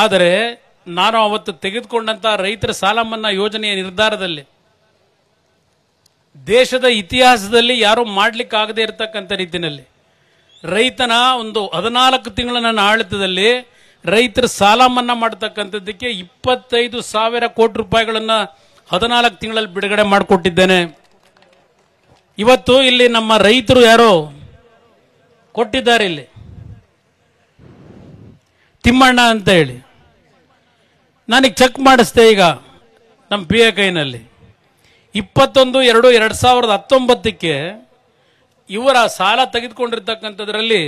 ಆದರೆ ನಾನು ಅವತ್ತು ತೆಗೆದುಕೊಂಡಂತ ರೈತರ ಸಾಲ ಮನ್ನಾ ಯೋಜನೆಯ ನಿರ್ಧಾರದಲ್ಲಿ ದೇಶದ ಇತಿಹಾಸದಲ್ಲಿ ಯಾರೂ ಮಾಡಲಿಕ್ಕಾಗದೇ ಇರತಕ್ಕಂಥ ರೀತಿಯಲ್ಲಿ ರೈತನ ಒಂದು ಹದಿನಾಲ್ಕು ತಿಂಗಳ ನನ್ನ ಆಡಳಿತದಲ್ಲಿ ರೈತರ ಸಾಲ ಮನ್ನಾ ಮಾಡತಕ್ಕಂಥದ್ದಕ್ಕೆ ಇಪ್ಪತ್ತೈದು ಸಾವಿರ ಕೋಟಿ ರೂಪಾಯಿಗಳನ್ನು ಹದಿನಾಲ್ಕು ತಿಂಗಳಲ್ಲಿ ಬಿಡುಗಡೆ ಮಾಡಿಕೊಟ್ಟಿದ್ದೇನೆ ಇವತ್ತು ಇಲ್ಲಿ ನಮ್ಮ ರೈತರು ಯಾರೋ ಕೊಟ್ಟಿದ್ದಾರೆ ಇಲ್ಲಿ ತಿಮ್ಮಣ್ಣ ಅಂತ ಹೇಳಿ ನನಗೆ ಚೆಕ್ ಮಾಡಿಸ್ದೆ ಈಗ ನಮ್ಮ ಪಿ ಎ ಕೈನಲ್ಲಿ ಇಪ್ಪತ್ತೊಂದು ಎರಡು ಎರಡು ಸಾವಿರದ ಹತ್ತೊಂಬತ್ತಕ್ಕೆ ಇವರ ಸಾಲ ತೆಗೆದುಕೊಂಡಿರ್ತಕ್ಕಂಥದ್ರಲ್ಲಿ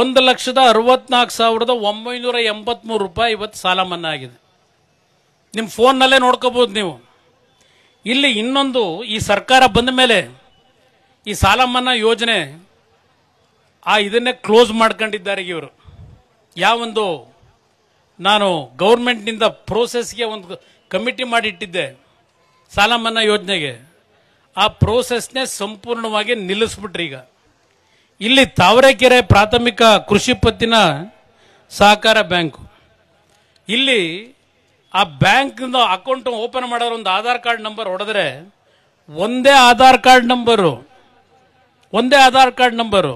ಒಂದು ಲಕ್ಷದ ಅರವತ್ನಾಲ್ಕು ಸಾವಿರದ ಒಂಬೈನೂರ ಎಂಬತ್ತ್ಮೂರು ರೂಪಾಯಿ ಇವತ್ತು ಸಾಲ ಮನ್ನಾ ಆಗಿದೆ ನಿಮ್ಮ ಫೋನ್ನಲ್ಲೇ ನೋಡ್ಕೋಬೋದು ನೀವು ಇಲ್ಲಿ ಇನ್ನೊಂದು ಈ ಸರ್ಕಾರ ಬಂದ ಮೇಲೆ ಈ ಸಾಲ ಮನ್ನಾ ಯೋಜನೆ ಆ ಇದನ್ನೇ ಕ್ಲೋಸ್ ಮಾಡ್ಕೊಂಡಿದ್ದಾರೆ ಇವರು ಯಾವೊಂದು ನಾನು ಗೌರ್ಮೆಂಟ್ನಿಂದ ಪ್ರೋಸೆಸ್ಗೆ ಒಂದು ಕಮಿಟಿ ಮಾಡಿಟ್ಟಿದ್ದೆ ಸಾಲ ಮನ್ನಾ ಯೋಜನೆಗೆ ಆ ಪ್ರೋಸೆಸ್ನೇ ಸಂಪೂರ್ಣವಾಗಿ ನಿಲ್ಲಿಸ್ಬಿಟ್ರಿ ಈಗ ಇಲ್ಲಿ ತಾವರೆಕೆರೆ ಪ್ರಾಥಮಿಕ ಕೃಷಿ ಪತ್ತಿನ ಸಹಕಾರ ಬ್ಯಾಂಕು ಇಲ್ಲಿ ಆ ಬ್ಯಾಂಕ್ನಿಂದ ಅಕೌಂಟ್ ಓಪನ್ ಮಾಡೋರು ಒಂದು ಆಧಾರ್ ಕಾರ್ಡ್ ನಂಬರ್ ಹೊಡೆದ್ರೆ ಒಂದೇ ಆಧಾರ್ ಕಾರ್ಡ್ ನಂಬರು ಒಂದೇ ಆಧಾರ್ ಕಾರ್ಡ್ ನಂಬರು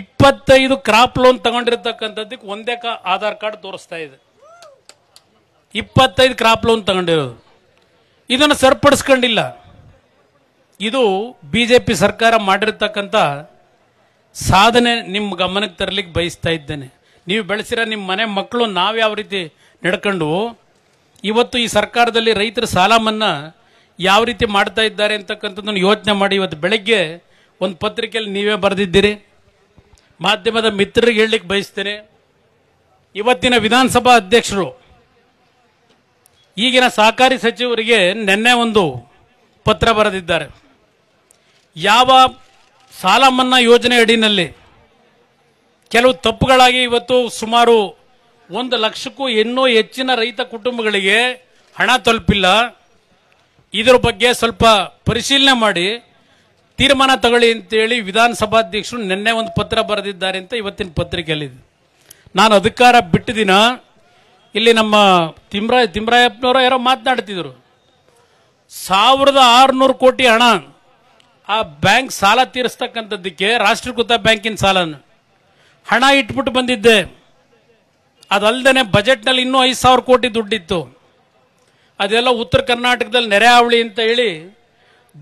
ಇಪ್ಪತ್ತೈದು ಕ್ರಾಪ್ ಲೋನ್ ತಗೊಂಡಿರ್ತಕ್ಕಂಥದ್ದಕ್ಕೆ ಒಂದೇ ಕಾ ಆಧಾರ್ ಕಾರ್ಡ್ ತೋರಿಸ್ತಾ ಇದೆ ಇಪ್ಪತ್ತೈದು ಕ್ರಾಪ್ ಲೋನ್ ತಗೊಂಡಿರೋದು ಇದನ್ನು ಸರಿಪಡಿಸ್ಕೊಂಡಿಲ್ಲ ಇದು ಬಿ ಜೆ ಪಿ ಸರ್ಕಾರ ಮಾಡಿರ್ತಕ್ಕಂಥ ಸಾಧನೆ ನಿಮ್ಮ ಗಮನಕ್ಕೆ ತರಲಿಕ್ಕೆ ಬಯಸ್ತಾ ಇದ್ದೇನೆ ನೀವು ಬೆಳೆಸಿರೋ ನಿಮ್ಮ ಮನೆ ಮಕ್ಕಳು ನಾವು ಯಾವ ರೀತಿ ನಡ್ಕೊಂಡು ಇವತ್ತು ಈ ಸರ್ಕಾರದಲ್ಲಿ ರೈತರ ಸಾಲ ಮನ್ನಾ ಯಾವ ರೀತಿ ಮಾಡ್ತಾ ಇದ್ದಾರೆ ಅಂತಕ್ಕಂಥದ್ದನ್ನು ಯೋಚನೆ ಮಾಡಿ ಇವತ್ತು ಬೆಳಗ್ಗೆ ಒಂದು ಪತ್ರಿಕೆಯಲ್ಲಿ ನೀವೇ ಬರೆದಿದ್ದೀರಿ ಮಾಧ್ಯಮದ ಮಿತ್ರರಿಗೆ ಹೇಳಲಿಕ್ಕೆ ಬಯಸ್ತೇನೆ ಇವತ್ತಿನ ವಿಧಾನಸಭಾ ಅಧ್ಯಕ್ಷರು ಈಗಿನ ಸಹಕಾರಿ ಸಚಿವರಿಗೆ ನಿನ್ನೆ ಒಂದು ಪತ್ರ ಬರೆದಿದ್ದಾರೆ ಯಾವ ಸಾಲ ಮನ್ನಾ ಯೋಜನೆ ಅಡಿನಲ್ಲಿ ಕೆಲವು ತಪ್ಪುಗಳಾಗಿ ಇವತ್ತು ಸುಮಾರು ಒಂದು ಲಕ್ಷಕ್ಕೂ ಇನ್ನೂ ಹೆಚ್ಚಿನ ರೈತ ಕುಟುಂಬಗಳಿಗೆ ಹಣ ತಲುಪಿಲ್ಲ ಇದರ ಬಗ್ಗೆ ಸ್ವಲ್ಪ ಪರಿಶೀಲನೆ ಮಾಡಿ ತೀರ್ಮಾನ ತಗೊಳ್ಳಿ ಅಂತೇಳಿ ವಿಧಾನಸಭಾಧ್ಯಕ್ಷರು ನಿನ್ನೆ ಒಂದು ಪತ್ರ ಬರೆದಿದ್ದಾರೆ ಅಂತ ಇವತ್ತಿನ ಪತ್ರಿಕೆಯಲ್ಲಿ ನಾನು ಅಧಿಕಾರ ಬಿಟ್ಟ ದಿನ ಇಲ್ಲಿ ನಮ್ಮ ತಿಮ್ರಾಯ್ ತಿಮ್ರಾಯಪ್ಪನವರು ಯಾರೋ ಮಾತನಾಡ್ತಿದ್ರು ಸಾವಿರದ ಆರುನೂರು ಕೋಟಿ ಹಣ ಆ ಬ್ಯಾಂಕ್ ಸಾಲ ತೀರಿಸ್ತಕ್ಕಂಥದ್ದಕ್ಕೆ ರಾಷ್ಟ್ರೀಕೃತ ಬ್ಯಾಂಕಿನ ಸಾಲನ ಹಣ ಇಟ್ಬಿಟ್ಟು ಬಂದಿದ್ದೆ ಅದಲ್ಲದೇ ಬಜೆಟ್ನಲ್ಲಿ ಇನ್ನೂ ಐದು ಸಾವಿರ ಕೋಟಿ ದುಡ್ಡಿತ್ತು ಅದೆಲ್ಲ ಉತ್ತರ ಕರ್ನಾಟಕದಲ್ಲಿ ನೆರೆ ಅವಳಿ ಅಂತ ಹೇಳಿ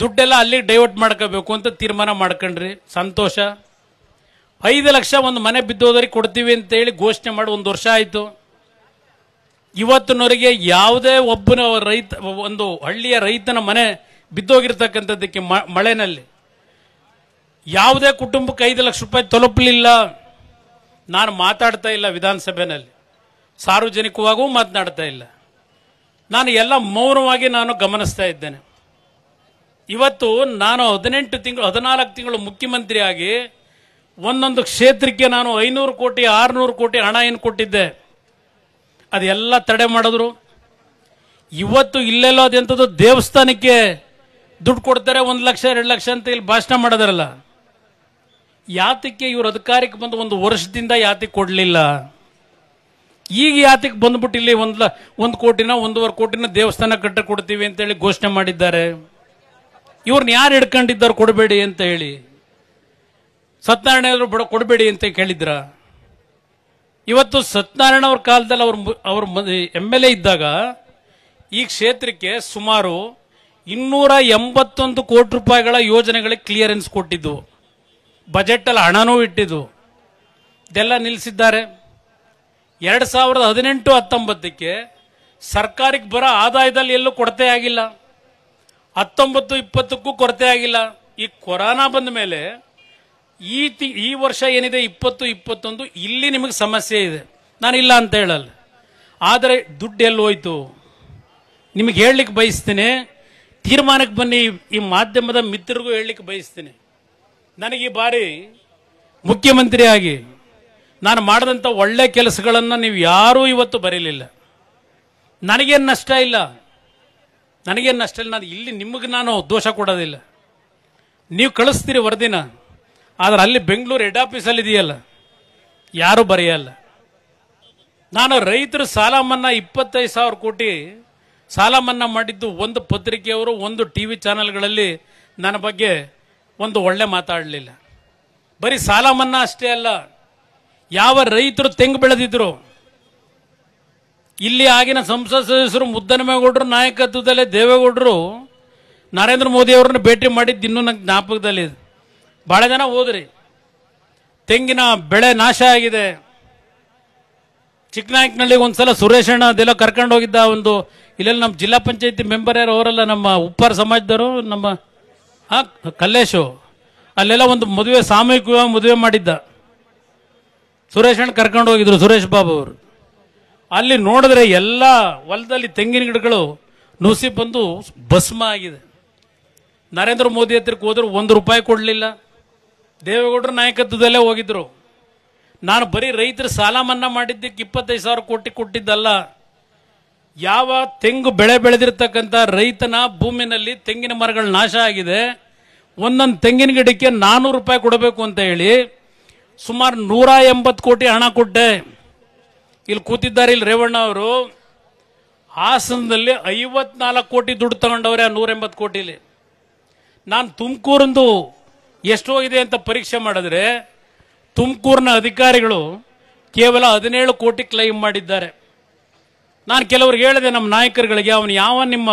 ದುಡ್ಡೆಲ್ಲ ಅಲ್ಲಿ ಡೈವರ್ಟ್ ಮಾಡ್ಕೋಬೇಕು ಅಂತ ತೀರ್ಮಾನ ಮಾಡ್ಕೊಂಡ್ರಿ ಸಂತೋಷ ಐದು ಲಕ್ಷ ಒಂದು ಮನೆ ಬಿದ್ದೋದರಿಗೆ ಕೊಡ್ತೀವಿ ಅಂತೇಳಿ ಘೋಷಣೆ ಮಾಡಿ ಒಂದು ವರ್ಷ ಆಯಿತು ಇವತ್ತಿನವರೆಗೆ ಯಾವುದೇ ಒಬ್ಬನ ರೈತ ಒಂದು ಹಳ್ಳಿಯ ರೈತನ ಮನೆ ಬಿದ್ದೋಗಿರ್ತಕ್ಕಂಥದ್ದಕ್ಕೆ ಮಳೆನಲ್ಲಿ ಯಾವುದೇ ಕುಟುಂಬಕ್ಕೆ ಐದು ಲಕ್ಷ ರೂಪಾಯಿ ತಲುಪಲಿಲ್ಲ ನಾನು ಮಾತಾಡ್ತಾ ಇಲ್ಲ ವಿಧಾನಸಭೆಯಲ್ಲಿ ಸಾರ್ವಜನಿಕವಾಗೂ ಮಾತನಾಡ್ತಾ ಇಲ್ಲ ನಾನು ಎಲ್ಲ ಮೌನವಾಗಿ ನಾನು ಗಮನಿಸ್ತಾ ಇದ್ದೇನೆ ಇವತ್ತು ನಾನು ಹದಿನೆಂಟು ತಿಂಗಳು ಹದಿನಾಲ್ಕು ತಿಂಗಳು ಮುಖ್ಯಮಂತ್ರಿಯಾಗಿ ಒಂದೊಂದು ಕ್ಷೇತ್ರಕ್ಕೆ ನಾನು ಐನೂರು ಕೋಟಿ ಆರುನೂರು ಕೋಟಿ ಹಣ ಏನು ಕೊಟ್ಟಿದ್ದೆ ಅದೆಲ್ಲ ತಡೆ ಮಾಡಿದ್ರು ಇವತ್ತು ಇಲ್ಲೆಲ್ಲೋ ಅದೆಂಥದ್ದು ದೇವಸ್ಥಾನಕ್ಕೆ ದುಡ್ಡು ಕೊಡ್ತಾರೆ ಒಂದು ಲಕ್ಷ ಎರಡು ಲಕ್ಷ ಅಂತ ಇಲ್ಲಿ ಭಾಷಣ ಮಾಡಿದಾರಲ್ಲ ಯಾತಕ್ಕೆ ಇವರು ಅಧಿಕಾರಕ್ಕೆ ಬಂದು ಒಂದು ವರ್ಷದಿಂದ ಯಾತಿ ಕೊಡಲಿಲ್ಲ ಈಗ ಯಾತಿಗೆ ಬಂದ್ಬಿಟ್ಟು ಇಲ್ಲಿ ಒಂದು ಒಂದು ಕೋಟಿನ ಒಂದೂವರೆ ಕೋಟಿನ ದೇವಸ್ಥಾನ ಕಟ್ಟಕೊಡ್ತೀವಿ ಕೊಡ್ತೀವಿ ಅಂತೇಳಿ ಘೋಷಣೆ ಮಾಡಿದ್ದಾರೆ ಇವ್ರನ್ನ ಯಾರು ಹಿಡ್ಕೊಂಡಿದ್ದಾರೆ ಕೊಡಬೇಡಿ ಅಂತ ಹೇಳಿ ಸತ್ಯನಾರಾಯಣ ಬಡ ಕೊಡಬೇಡಿ ಅಂತ ಕೇಳಿದ್ರ ಇವತ್ತು ಸತ್ಯನಾರಾಯಣ ಅವ್ರ ಕಾಲದಲ್ಲಿ ಅವ್ರ ಅವ್ರ ಎಮ್ ಎಲ್ ಎ ಇದ್ದಾಗ ಈ ಕ್ಷೇತ್ರಕ್ಕೆ ಸುಮಾರು ಇನ್ನೂರ ಎಂಬತ್ತೊಂದು ಕೋಟಿ ರೂಪಾಯಿಗಳ ಯೋಜನೆಗಳಿಗೆ ಕ್ಲಿಯರೆನ್ಸ್ ಕೊಟ್ಟಿದ್ದು ಅಲ್ಲಿ ಹಣನೂ ಇಟ್ಟಿದ್ದು ಇದೆಲ್ಲ ನಿಲ್ಲಿಸಿದ್ದಾರೆ ಎರಡ್ ಸಾವಿರದ ಹದಿನೆಂಟು ಹತ್ತೊಂಬತ್ತಕ್ಕೆ ಸರ್ಕಾರಕ್ಕೆ ಬರೋ ಆದಾಯದಲ್ಲಿ ಎಲ್ಲೂ ಕೊಡತೆ ಆಗಿಲ್ಲ ಹತ್ತೊಂಬತ್ತು ಇಪ್ಪತ್ತಕ್ಕೂ ಕೊರತೆ ಆಗಿಲ್ಲ ಈ ಕೊರೋನಾ ಬಂದ ಮೇಲೆ ಈ ತಿ ಈ ವರ್ಷ ಏನಿದೆ ಇಪ್ಪತ್ತು ಇಪ್ಪತ್ತೊಂದು ಇಲ್ಲಿ ನಿಮಗೆ ಸಮಸ್ಯೆ ಇದೆ ನಾನು ಇಲ್ಲ ಅಂತ ಹೇಳಲ್ಲ ಆದರೆ ದುಡ್ಡು ಎಲ್ಲಿ ಹೋಯ್ತು ನಿಮಗೆ ಹೇಳಲಿಕ್ಕೆ ಬಯಸ್ತೀನಿ ತೀರ್ಮಾನಕ್ಕೆ ಬನ್ನಿ ಈ ಮಾಧ್ಯಮದ ಮಿತ್ರರಿಗೂ ಹೇಳಲಿಕ್ಕೆ ಬಯಸ್ತೀನಿ ನನಗೆ ಈ ಬಾರಿ ಮುಖ್ಯಮಂತ್ರಿಯಾಗಿ ನಾನು ಮಾಡಿದಂಥ ಒಳ್ಳೆ ಕೆಲಸಗಳನ್ನು ನೀವು ಯಾರೂ ಇವತ್ತು ಬರೀಲಿಲ್ಲ ನನಗೇನು ನಷ್ಟ ಇಲ್ಲ ನನಗೇನು ಅಷ್ಟೇ ನಾನು ಇಲ್ಲಿ ನಿಮಗೆ ನಾನು ದೋಷ ಕೊಡೋದಿಲ್ಲ ನೀವು ಕಳಿಸ್ತೀರಿ ವರದಿನ ಆದರೆ ಅಲ್ಲಿ ಬೆಂಗಳೂರು ಹೆಡ್ ಆಫೀಸಲ್ಲಿ ಇದೆಯಲ್ಲ ಯಾರೂ ಬರೆಯಲ್ಲ ನಾನು ರೈತರು ಸಾಲ ಮನ್ನಾ ಇಪ್ಪತ್ತೈದು ಸಾವಿರ ಕೋಟಿ ಸಾಲ ಮನ್ನಾ ಮಾಡಿದ್ದು ಒಂದು ಪತ್ರಿಕೆಯವರು ಒಂದು ಟಿ ವಿ ಚಾನೆಲ್ಗಳಲ್ಲಿ ನನ್ನ ಬಗ್ಗೆ ಒಂದು ಒಳ್ಳೆ ಮಾತಾಡಲಿಲ್ಲ ಬರೀ ಸಾಲ ಮನ್ನಾ ಅಷ್ಟೇ ಅಲ್ಲ ಯಾವ ರೈತರು ತೆಂಗು ಬೆಳೆದಿದ್ರು ಇಲ್ಲಿ ಆಗಿನ ಸಂಸತ್ ಸದಸ್ಯರು ಮುದ್ದನಮೇಗೌಡರು ನಾಯಕತ್ವದಲ್ಲೇ ದೇವೇಗೌಡರು ನರೇಂದ್ರ ಮೋದಿ ಅವ್ರನ್ನ ಭೇಟಿ ಮಾಡಿದ್ದು ಇನ್ನೂ ನಂಗೆ ಜ್ಞಾಪಕದಲ್ಲಿ ಭಾಳ ಜನ ಹೋದ್ರಿ ತೆಂಗಿನ ಬೆಳೆ ನಾಶ ಆಗಿದೆ ಚಿಕ್ಕನಾಯಕನಹಳ್ಳಿ ಒಂದ್ಸಲ ಸುರೇಶ್ ಅಣ್ಣ ಅದೆಲ್ಲ ಕರ್ಕೊಂಡು ಹೋಗಿದ್ದ ಒಂದು ಇಲ್ಲೆಲ್ಲ ನಮ್ಮ ಜಿಲ್ಲಾ ಪಂಚಾಯತಿ ಮೆಂಬರ್ ಯಾರು ಅವರೆಲ್ಲ ನಮ್ಮ ಉಪ್ಪಾರ ಸಮಾಜದವರು ನಮ್ಮ ಹಾಂ ಕಲ್ಲೇಶು ಅಲ್ಲೆಲ್ಲ ಒಂದು ಮದುವೆ ಸಾಮೂಹಿಕವಾಗಿ ಮದುವೆ ಮಾಡಿದ್ದ ಸುರೇಶ್ ಅಣ್ಣ ಕರ್ಕೊಂಡು ಹೋಗಿದ್ರು ಸುರೇಶ್ ಬಾಬು ಅವರು ಅಲ್ಲಿ ನೋಡಿದ್ರೆ ಎಲ್ಲ ಹೊಲದಲ್ಲಿ ತೆಂಗಿನ ಗಿಡಗಳು ನುಸಿ ಬಂದು ಭಸ್ಮ ಆಗಿದೆ ನರೇಂದ್ರ ಮೋದಿ ಹತ್ತಿರಕ್ಕೆ ಹೋದ್ರು ಒಂದು ರೂಪಾಯಿ ಕೊಡಲಿಲ್ಲ ದೇವೇಗೌಡರು ನಾಯಕತ್ವದಲ್ಲೇ ಹೋಗಿದ್ರು ನಾನು ಬರೀ ರೈತರ ಸಾಲ ಮನ್ನಾ ಮಾಡಿದ್ದಕ್ಕೆ ಇಪ್ಪತ್ತೈದು ಸಾವಿರ ಕೋಟಿ ಕೊಟ್ಟಿದ್ದಲ್ಲ ಯಾವ ತೆಂಗು ಬೆಳೆ ಬೆಳೆದಿರ್ತಕ್ಕಂಥ ರೈತನ ಭೂಮಿನಲ್ಲಿ ತೆಂಗಿನ ಮರಗಳು ನಾಶ ಆಗಿದೆ ಒಂದೊಂದು ತೆಂಗಿನ ಗಿಡಕ್ಕೆ ನಾನ್ನೂರು ರೂಪಾಯಿ ಕೊಡಬೇಕು ಅಂತ ಹೇಳಿ ಸುಮಾರು ನೂರ ಎಂಬತ್ತು ಕೋಟಿ ಹಣ ಕೊಟ್ಟೆ ಇಲ್ಲಿ ಕೂತಿದ್ದಾರೆ ಇಲ್ಲಿ ರೇವಣ್ಣ ಅವರು ಹಾಸನದಲ್ಲಿ ಐವತ್ನಾಲ್ಕು ಕೋಟಿ ದುಡ್ಡು ತಗೊಂಡವ್ರೆ ನೂರ ಎಂಬತ್ತು ಕೋಟಿಲಿ ನಾನು ತುಮಕೂರಿಂದು ಎಷ್ಟು ಇದೆ ಅಂತ ಪರೀಕ್ಷೆ ಮಾಡಿದ್ರೆ ತುಮಕೂರಿನ ಅಧಿಕಾರಿಗಳು ಕೇವಲ ಹದಿನೇಳು ಕೋಟಿ ಕ್ಲೈಮ್ ಮಾಡಿದ್ದಾರೆ ನಾನು ಕೆಲವ್ರಿಗೆ ಹೇಳಿದೆ ನಮ್ಮ ನಾಯಕರುಗಳಿಗೆ ಅವನು ಯಾವ ನಿಮ್ಮ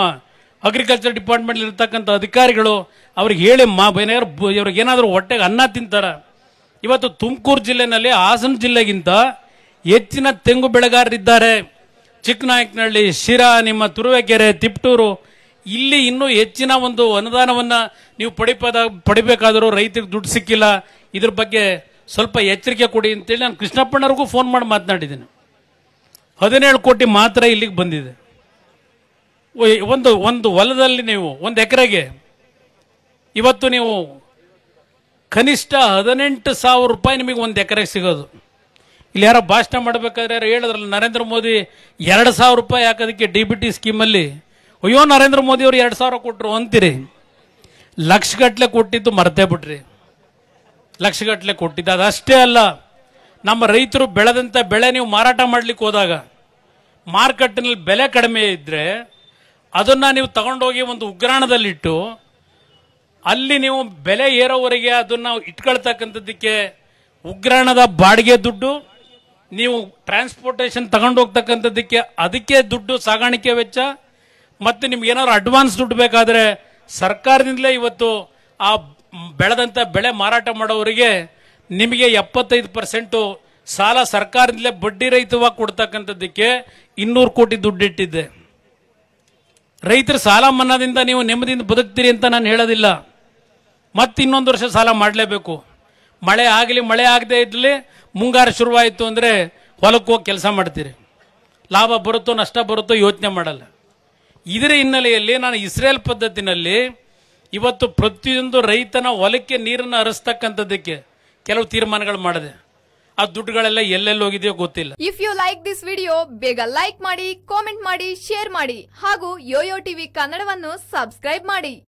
ಅಗ್ರಿಕಲ್ಚರ್ ಡಿಪಾರ್ಟ್ಮೆಂಟ್ ಇರ್ತಕ್ಕಂಥ ಅಧಿಕಾರಿಗಳು ಅವ್ರಿಗೆ ಹೇಳಿ ಮಾ ಏನಾದರೂ ಹೊಟ್ಟೆಗೆ ಅನ್ನ ತಿಂತಾರ ಇವತ್ತು ತುಮಕೂರು ಜಿಲ್ಲೆನಲ್ಲಿ ಹಾಸನ ಜಿಲ್ಲೆಗಿಂತ ಹೆಚ್ಚಿನ ತೆಂಗು ಬೆಳೆಗಾರರಿದ್ದಾರೆ ಚಿಕ್ಕನಾಯಕನಹಳ್ಳಿ ಶಿರಾ ನಿಮ್ಮ ತುರುವೇಕೆರೆ ತಿಪ್ಟೂರು ಇಲ್ಲಿ ಇನ್ನೂ ಹೆಚ್ಚಿನ ಒಂದು ಅನುದಾನವನ್ನು ನೀವು ಪಡಿಪದ ಪಡಿಬೇಕಾದರೂ ರೈತರಿಗೆ ದುಡ್ಡು ಸಿಕ್ಕಿಲ್ಲ ಇದ್ರ ಬಗ್ಗೆ ಸ್ವಲ್ಪ ಎಚ್ಚರಿಕೆ ಕೊಡಿ ಅಂತೇಳಿ ನಾನು ಕೃಷ್ಣಪ್ಪಣ್ಣವ್ರಿಗೂ ಫೋನ್ ಮಾಡಿ ಮಾತನಾಡಿದ್ದೀನಿ ಹದಿನೇಳು ಕೋಟಿ ಮಾತ್ರ ಇಲ್ಲಿಗೆ ಬಂದಿದೆ ಒಂದು ಒಂದು ಹೊಲದಲ್ಲಿ ನೀವು ಒಂದು ಎಕರೆಗೆ ಇವತ್ತು ನೀವು ಕನಿಷ್ಠ ಹದಿನೆಂಟು ಸಾವಿರ ರೂಪಾಯಿ ನಿಮಗೆ ಒಂದು ಎಕರೆಗೆ ಸಿಗೋದು ಇಲ್ಲಿ ಯಾರೋ ಭಾಷಣ ಮಾಡಬೇಕಾದ್ರೆ ಯಾರು ಹೇಳಿದ್ರಲ್ಲ ನರೇಂದ್ರ ಮೋದಿ ಎರಡು ಸಾವಿರ ರೂಪಾಯಿ ಹಾಕೋದಕ್ಕೆ ಡಿ ಬಿ ಟಿ ಸ್ಕೀಮಲ್ಲಿ ಅಯ್ಯೋ ನರೇಂದ್ರ ಮೋದಿ ಅವರು ಎರಡು ಸಾವಿರ ಕೊಟ್ಟರು ಅಂತೀರಿ ಲಕ್ಷಗಟ್ಟಲೆ ಕೊಟ್ಟಿದ್ದು ಮರ್ತೇ ಬಿಟ್ರಿ ಲಕ್ಷಗಟ್ಟಲೆ ಕೊಟ್ಟಿದ್ದು ಅದಷ್ಟೇ ಅಲ್ಲ ನಮ್ಮ ರೈತರು ಬೆಳೆದಂಥ ಬೆಳೆ ನೀವು ಮಾರಾಟ ಮಾಡ್ಲಿಕ್ಕೆ ಹೋದಾಗ ಮಾರುಕಟ್ಟೆನಲ್ಲಿ ಬೆಲೆ ಕಡಿಮೆ ಇದ್ದರೆ ಅದನ್ನು ನೀವು ತಗೊಂಡೋಗಿ ಒಂದು ಉಗ್ರಾಣದಲ್ಲಿಟ್ಟು ಅಲ್ಲಿ ನೀವು ಬೆಲೆ ಏರೋವರೆಗೆ ಅದನ್ನು ಇಟ್ಕೊಳ್ತಕ್ಕಂಥದ್ದಕ್ಕೆ ಉಗ್ರಾಣದ ಬಾಡಿಗೆ ದುಡ್ಡು ನೀವು ಟ್ರಾನ್ಸ್ಪೋರ್ಟೇಷನ್ ತಗೊಂಡೋಗ್ತಕ್ಕಂಥದ್ದಕ್ಕೆ ಅದಕ್ಕೆ ದುಡ್ಡು ಸಾಗಾಣಿಕೆ ವೆಚ್ಚ ಮತ್ತು ಏನಾದ್ರು ಅಡ್ವಾನ್ಸ್ ದುಡ್ಡು ಬೇಕಾದರೆ ಸರ್ಕಾರದಿಂದಲೇ ಇವತ್ತು ಆ ಬೆಳೆದಂಥ ಬೆಳೆ ಮಾರಾಟ ಮಾಡೋರಿಗೆ ನಿಮಗೆ ಎಪ್ಪತ್ತೈದು ಪರ್ಸೆಂಟು ಸಾಲ ಸರ್ಕಾರದಿಂದಲೇ ಬಡ್ಡಿ ರಹಿತವಾಗಿ ಕೊಡ್ತಕ್ಕಂಥದ್ದಕ್ಕೆ ಇನ್ನೂರು ಕೋಟಿ ದುಡ್ಡಿಟ್ಟಿದ್ದೆ ರೈತರ ಸಾಲ ಮನ್ನಾದಿಂದ ನೀವು ನೆಮ್ಮದಿಯಿಂದ ಬದುಕ್ತೀರಿ ಅಂತ ನಾನು ಹೇಳೋದಿಲ್ಲ ಮತ್ತೆ ಇನ್ನೊಂದು ವರ್ಷ ಸಾಲ ಮಾಡಲೇಬೇಕು ಮಳೆ ಆಗಲಿ ಮಳೆ ಆಗದೆ ಇರಲಿ ಮುಂಗಾರು ಶುರುವಾಯಿತು ಅಂದರೆ ಹೊಲಕ್ಕೆ ಹೋಗಿ ಕೆಲಸ ಮಾಡ್ತೀರಿ ಲಾಭ ಬರುತ್ತೋ ನಷ್ಟ ಬರುತ್ತೋ ಯೋಚನೆ ಮಾಡಲ್ಲ ಇದರ ಹಿನ್ನೆಲೆಯಲ್ಲಿ ನಾನು ಇಸ್ರೇಲ್ ಪದ್ಧತಿನಲ್ಲಿ ಇವತ್ತು ಪ್ರತಿಯೊಂದು ರೈತನ ಹೊಲಕ್ಕೆ ನೀರನ್ನು ಹರಿಸ್ತಕ್ಕಂಥದ್ದಕ್ಕೆ ಕೆಲವು ತೀರ್ಮಾನಗಳು ಮಾಡಿದೆ ಆ ದುಡ್ಡುಗಳೆಲ್ಲ ಎಲ್ಲೆಲ್ಲಿ ಹೋಗಿದೆಯೋ ಗೊತ್ತಿಲ್ಲ if you like this video ಬೇಗ ಲೈಕ್ ಮಾಡಿ ಕಾಮೆಂಟ್ ಮಾಡಿ ಶೇರ್ ಮಾಡಿ ಹಾಗೂ ಯೋಯೋ ಟಿವಿ ಕನ್ನಡವನ್ನು ಸಬ್ಸ್ಕ್ರೈಬ್ ಮಾಡಿ